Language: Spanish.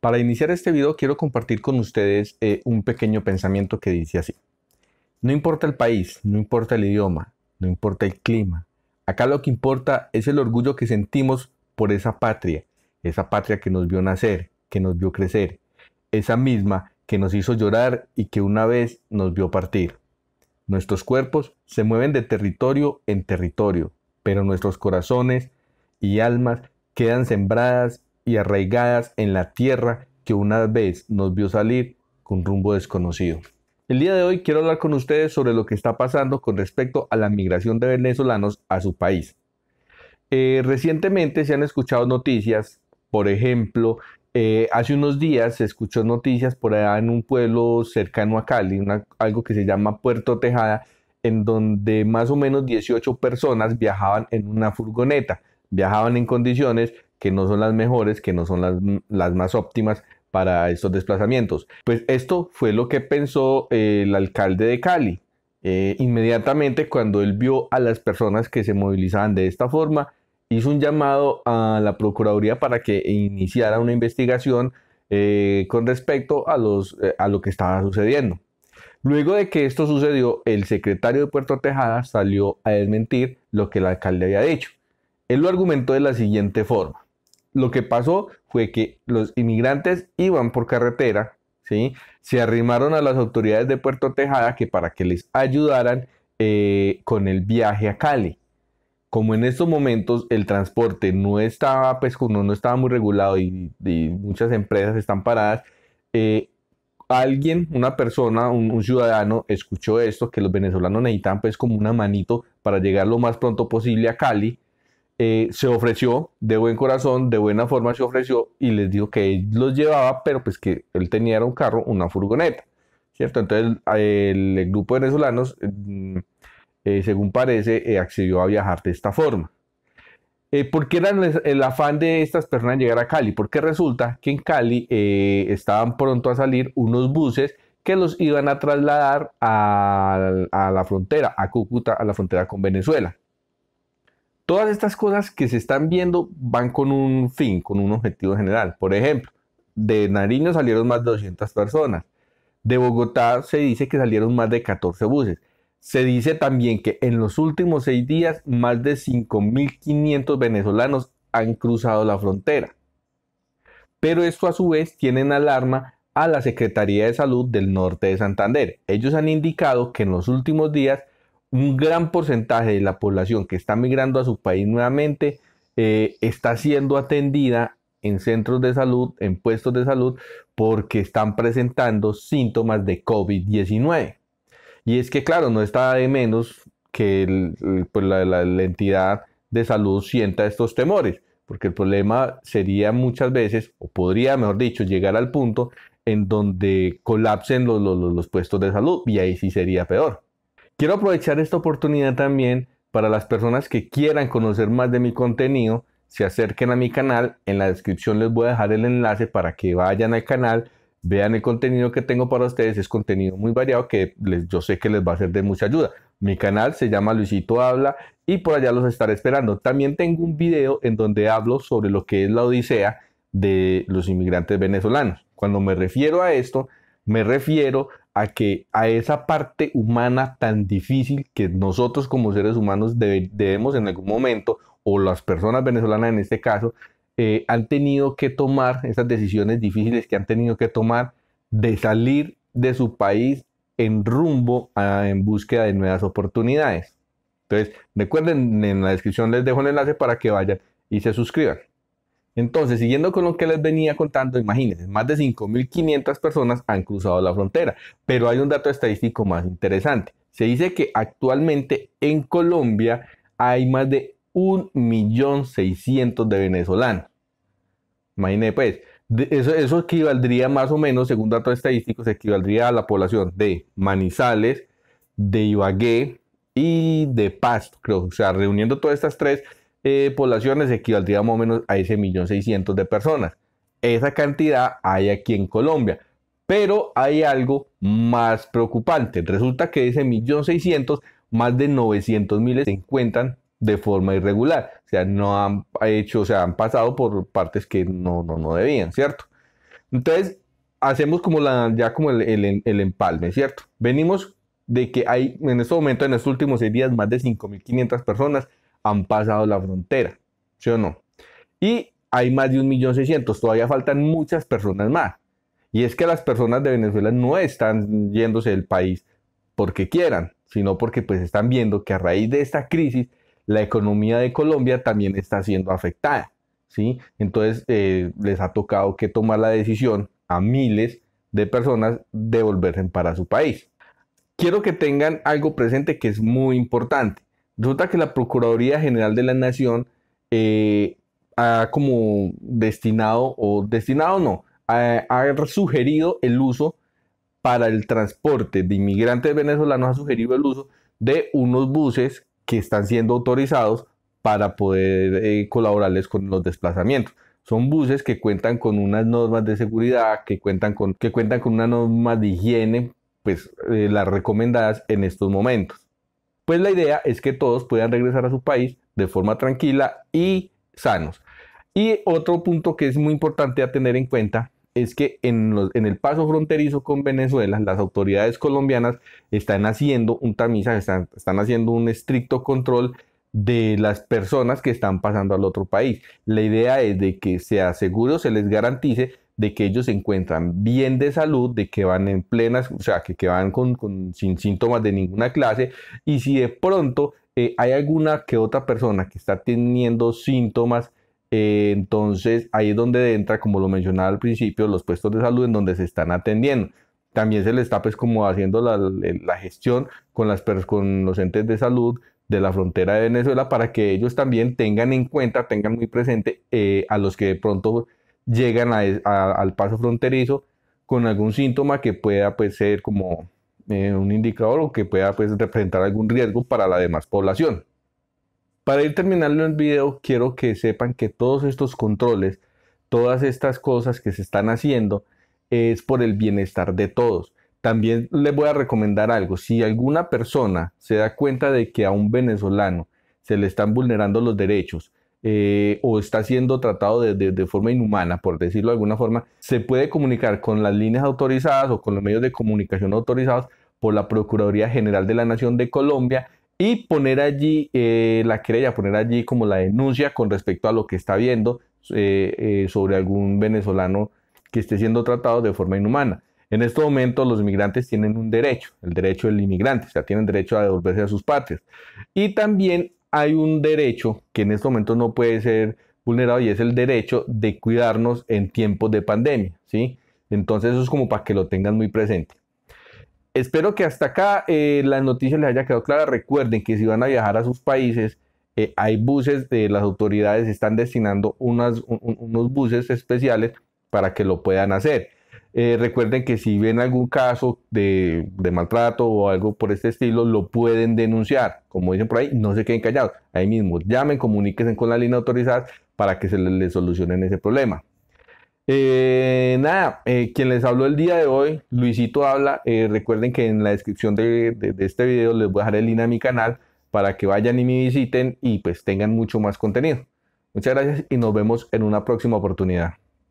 Para iniciar este video quiero compartir con ustedes eh, un pequeño pensamiento que dice así. No importa el país, no importa el idioma, no importa el clima. Acá lo que importa es el orgullo que sentimos por esa patria, esa patria que nos vio nacer, que nos vio crecer, esa misma que nos hizo llorar y que una vez nos vio partir. Nuestros cuerpos se mueven de territorio en territorio, pero nuestros corazones y almas quedan sembradas y arraigadas en la tierra que una vez nos vio salir con rumbo desconocido. El día de hoy quiero hablar con ustedes sobre lo que está pasando con respecto a la migración de venezolanos a su país. Eh, recientemente se han escuchado noticias, por ejemplo, eh, hace unos días se escuchó noticias por allá en un pueblo cercano a Cali, algo que se llama Puerto Tejada, en donde más o menos 18 personas viajaban en una furgoneta, viajaban en condiciones que no son las mejores, que no son las, más óptimas para estos desplazamientos. Pues esto fue lo que pensó eh, el alcalde de Cali. Eh, inmediatamente cuando él vio a las personas que se movilizaban de esta forma, hizo un llamado a la Procuraduría para que iniciara una investigación eh, con respecto a, los, a lo que estaba sucediendo. Luego de que esto sucedió, el secretario de Puerto Tejada salió a desmentir lo que el alcalde había dicho. Él lo argumentó de la siguiente forma lo que pasó fue que los inmigrantes iban por carretera, ¿sí? se arrimaron a las autoridades de Puerto Tejada que para que les ayudaran eh, con el viaje a Cali. Como en estos momentos el transporte no estaba, pues, no, estaba muy regulado y, muchas empresas están paradas, eh, alguien, una persona, un, ciudadano escuchó esto, que los venezolanos necesitan pues como una manito para llegar lo más pronto posible a Cali, eh, se ofreció de buen corazón, de buena forma se ofreció y les dijo que los llevaba, pero pues que él tenía un carro, una furgoneta, ¿cierto? Entonces el, grupo de venezolanos, mm, eh, según parece, eh, accedió a viajar de esta forma. ¿Por qué era el, afán de estas personas llegar a Cali? Porque resulta que en Cali estaban pronto a salir unos buses que los iban a trasladar a la frontera, a Cúcuta, a la frontera con Venezuela. Todas estas cosas que se están viendo van con un fin, con un objetivo general. Por ejemplo, de Nariño salieron más de 200 personas. De Bogotá se dice que salieron más de 14 buses. Se dice también que en los últimos seis días más de 5.500 venezolanos han cruzado la frontera. Pero esto a su vez tiene en alarma a la Secretaría de Salud del Norte de Santander. Ellos han indicado que en los últimos días un gran porcentaje de la población que está migrando a su país nuevamente eh, está siendo atendida en centros de salud, en puestos de salud, porque están presentando síntomas de COVID-19. Y es que, claro, no está de menos que pues, la, entidad de salud sienta estos temores, porque el problema sería muchas veces, o podría, mejor dicho, llegar al punto en donde colapsen los puestos de salud, y ahí sí sería peor. Quiero aprovechar esta oportunidad también para las personas que quieran conocer más de mi contenido, se acerquen a mi canal. En la descripción les voy a dejar el enlace para que vayan al canal, vean el contenido que tengo para ustedes. Es contenido muy variado que yo sé que les va a ser de mucha ayuda. Mi canal se llama Luisito Habla y por allá los estaré esperando. También tengo un video en donde hablo sobre lo que es la odisea de los inmigrantes venezolanos. Cuando me refiero a esto, me refiero a que a esa parte humana tan difícil que nosotros como seres humanos debemos en algún momento, o las personas venezolanas en este caso, eh, han tenido que tomar esas decisiones difíciles que han tenido que tomar de salir de su país en rumbo a, en búsqueda de nuevas oportunidades. Entonces, recuerden, en la descripción les dejo el enlace para que vayan y se suscriban. Entonces, siguiendo con lo que les venía contando, imagínense, más de 5.500 personas han cruzado la frontera, pero hay un dato estadístico más interesante. Se dice que actualmente en Colombia hay más de 1.600.000 de venezolanos. Imagínense pues, eso, eso, equivaldría más o menos, según datos estadísticos, equivaldría a la población de Manizales, de Ibagué y de Pasto, creo. O sea, reuniendo todas estas tres, eh, poblaciones equivaldría más o menos a ese millón seiscientos de personas. Esa cantidad hay aquí en Colombia. Pero hay algo más preocupante. Resulta que ese millón seiscientos, más de 900 miles se encuentran de forma irregular. O sea, no han hecho, o sea, han pasado por partes que no, no, debían, ¿cierto? Entonces, hacemos como la, ya como el, el, el empalme, ¿cierto? Venimos de que hay en este momento, en estos últimos días, más de 5.500 personas han pasado la frontera, ¿sí o no? Y hay más de 1.600.000, todavía faltan muchas personas más. Y es que las personas de Venezuela no están yéndose del país porque quieran, sino porque pues están viendo que a raíz de esta crisis la economía de Colombia también está siendo afectada, ¿sí? Entonces eh, les ha tocado que tomar la decisión a miles de personas de volverse para su país. Quiero que tengan algo presente que es muy importante Resulta que la Procuraduría General de la Nación eh, ha como destinado, o destinado no, ha, sugerido el uso para el transporte de inmigrantes venezolanos, ha sugerido el uso de unos buses que están siendo autorizados para poder eh, colaborarles con los desplazamientos. Son buses que cuentan con unas normas de seguridad, que cuentan con, que cuentan con unas normas de higiene, pues eh, las recomendadas en estos momentos. Pues la idea es que todos puedan regresar a su país de forma tranquila y sanos. Y otro punto que es muy importante a tener en cuenta es que en, el paso fronterizo con Venezuela, las autoridades colombianas están haciendo un tamizaje, están, están, haciendo un estricto control de las personas que están pasando al otro país. La idea es de que sea seguro, se les garantice de que ellos se encuentran bien de salud, de que van en plenas, o sea, que, van sin síntomas de ninguna clase, y si de pronto eh, hay alguna que otra persona que está teniendo síntomas, eh, entonces ahí es donde entra, como lo mencionaba al principio, los puestos de salud en donde se están atendiendo. También se les está pues como haciendo la, gestión con, los entes de salud de la frontera de Venezuela para que ellos también tengan en cuenta, tengan muy presente eh, a los que de pronto llegan al paso fronterizo con algún síntoma que pueda pues, ser como eh, un indicador o que pueda pues, representar algún riesgo para la demás población. Para ir terminando el video, quiero que sepan que todos estos controles, todas estas cosas que se están haciendo, es por el bienestar de todos. También les voy a recomendar algo. Si alguna persona se da cuenta de que a un venezolano se le están vulnerando los derechos, eh, o está siendo tratado de, forma inhumana, por decirlo de alguna forma, se puede comunicar con las líneas autorizadas o con los medios de comunicación autorizados por la Procuraduría General de la Nación de Colombia y poner allí eh, la querella, poner allí como la denuncia con respecto a lo que está viendo eh, sobre algún venezolano que esté siendo tratado de forma inhumana. En este momento los inmigrantes tienen un derecho, el derecho del inmigrante, o sea, tienen derecho a devolverse a sus patrias. Y también hay un derecho que en este momento no puede ser vulnerado y es el derecho de cuidarnos en tiempos de pandemia, ¿sí? Entonces eso es como para que lo tengan muy presente. Espero que hasta acá eh, la las noticias les haya quedado clara. Recuerden que si van a viajar a sus países, eh, hay buses, de eh, las autoridades están destinando unos buses especiales para que lo puedan hacer. Eh, recuerden que si ven algún caso de, maltrato o algo por este estilo, lo pueden denunciar. Como dicen por ahí, no se queden callados. Ahí mismo, llamen, comuníquense con la línea autorizada para que se les, solucione solucionen ese problema. Eh, nada, eh, quien les habló el día de hoy, Luisito habla. recuerden que en la descripción de, de, este video les voy a dejar el link a mi canal para que vayan y me visiten y pues tengan mucho más contenido. Muchas gracias y nos vemos en una próxima oportunidad.